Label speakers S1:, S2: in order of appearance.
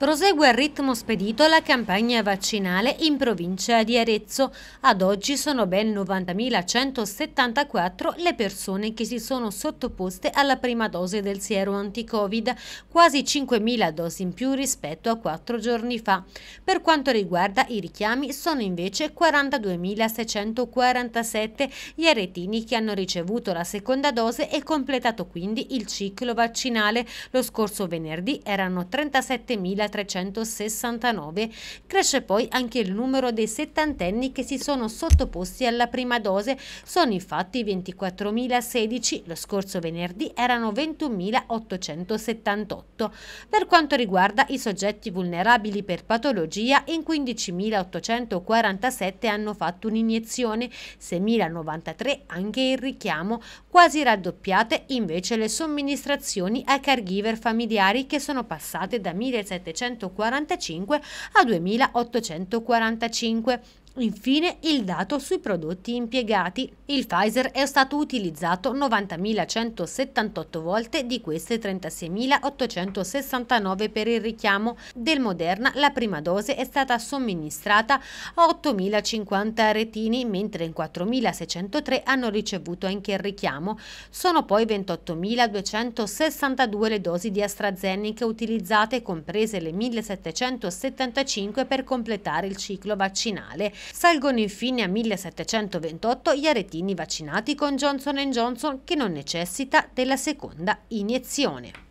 S1: Prosegue a ritmo spedito la campagna vaccinale in provincia di Arezzo. Ad oggi sono ben 90.174 le persone che si sono sottoposte alla prima dose del siero anti-Covid, quasi 5.000 dosi in più rispetto a quattro giorni fa. Per quanto riguarda i richiami sono invece 42.647 gli aretini che hanno ricevuto la seconda dose e completato quindi il ciclo vaccinale. Lo scorso venerdì erano 37.000 2369. Cresce poi anche il numero dei settantenni che si sono sottoposti alla prima dose, sono infatti 24.016, lo scorso venerdì erano 21.878. Per quanto riguarda i soggetti vulnerabili per patologia, in 15.847 hanno fatto un'iniezione, 6.093 anche il richiamo, quasi raddoppiate invece le somministrazioni a caregiver familiari che sono passate da 1.700 1945 a 2845 Infine il dato sui prodotti impiegati. Il Pfizer è stato utilizzato 90.178 volte, di queste 36.869 per il richiamo. Del Moderna la prima dose è stata somministrata a 8.050 retini, mentre in 4.603 hanno ricevuto anche il richiamo. Sono poi 28.262 le dosi di AstraZeneca utilizzate, comprese le 1.775 per completare il ciclo vaccinale. Salgono infine a 1728 gli aretini vaccinati con Johnson Johnson che non necessita della seconda iniezione.